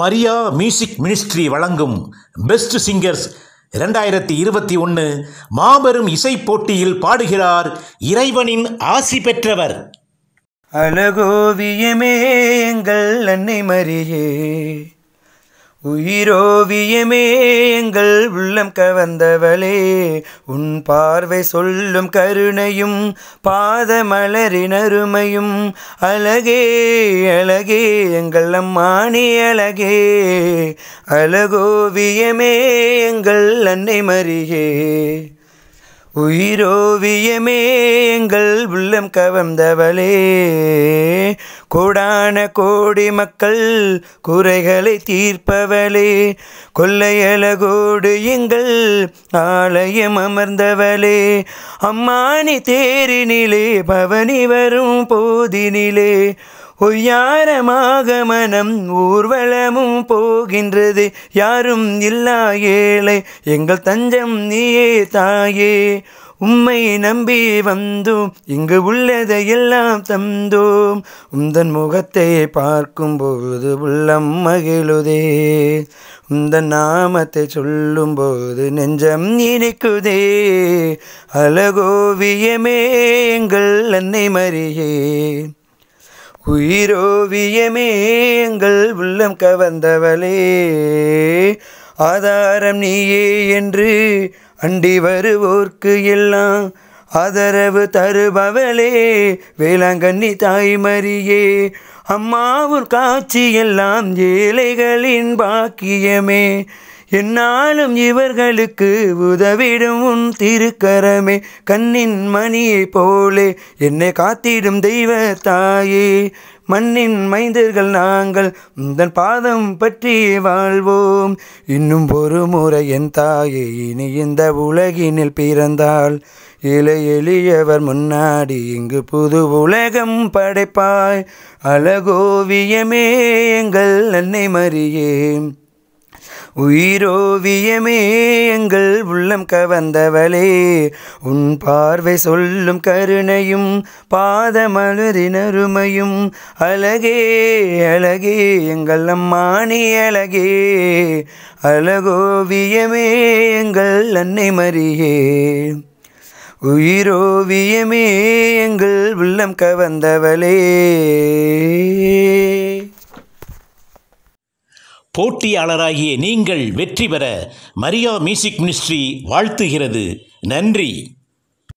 Maria music ministry வழங்கும் best singers இரண்டாயிரத்தி இருபத்தி ஒன்று மாபெரும் இசை போட்டியில் பாடுகிறார் இறைவனின் ஆசி பெற்றவர் அழகோவியமே எங்கள் அன்னை மரியே உயிரோவியமே எங்கள் உள்ளம் கவர்ந்தவளே உன் பார்வை சொல்லும் கருணையும் பாதமலரின் அருமையும் அழகே அழகே எங்கள் அம்மானி அழகே அழகோவியமே எங்கள் அன்னை மரியே உயிரோவியமே எங்கள் உள்ளம் கவர்ந்தவளே கூடான கோடி மக்கள் குறைகளை தீர்ப்பவளே கொள்ளையலகோடு எங்கள் ஆலயம் அமர்ந்தவளே அம்மானி தேரினிலே பவனி வரும் போதினிலே ஒய்யாரமாக மனம் ஊர்வலமும் போகின்றது யாரும் இல்லா ஏழை எங்கள் தஞ்சம் நீயே தாயே உம்மை நம்பி வந்தோம் இங்கு உள்ளதை எல்லாம் தந்தோம் உந்தன் முகத்தை பார்க்கும்போது உள்ளம் மகிழுதே உந்தன் நாமத்தை சொல்லும்போது நெஞ்சம் இனிக்குதே அழகோவியமே எங்கள் அன்னை மறியே உயிரோவியமே எங்கள் உள்ளம் கவர்ந்தவளே ஆதாரம் நீயே என்று அண்டி வருவோர்க்கு எல்லாம் ஆதரவு தருபவளே வேளாங்கண்ணி தாய்மரியே அம்மாவும் காட்சி எல்லாம் ஏழைகளின் பாக்கியமே என்னாலும் இவர்களுக்கு உதவிடும் உன் திருக்கரமே கண்ணின் மணியை போலே என்னை காத்திடும் தெய்வ தாயே மண்ணின் மைந்தர்கள் நாங்கள் உந்தன் பாதம் பற்றி வாழ்வோம் இன்னும் ஒரு முறை என் தாயே இனி இந்த உலகினில் பிறந்தால் இலை எளியவர் முன்னாடி இங்கு புது உலகம் படைப்பாய் அழகோவியமே எங்கள் அன்னை மறியேன் உயிரோவியமே எங்கள் உள்ளம் கவந்தவளே உன் பார்வை சொல்லும் கருணையும் பாதமலரினருமையும் அழகே அழகே எங்கள் அம்மானி அழகே அழகோவியமே எங்கள் அன்னை மரியே உயிரோவியமே எங்கள் உள்ளம் கவந்தவளே போட்டியாளராகிய நீங்கள் வெற்றி பெற மரியா மியூசிக் மினிஸ்ட்ரி வாழ்த்துகிறது நன்றி